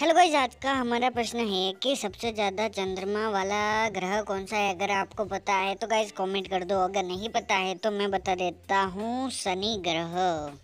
hello guys आज का हमारा प्रश्न है कि सबसे ज़्यादा चंद्रमा वाला ग्रह कौन सा है अगर आपको पता है तो गाइज कमेंट कर दो अगर नहीं पता है तो मैं बता देता हूँ शनि ग्रह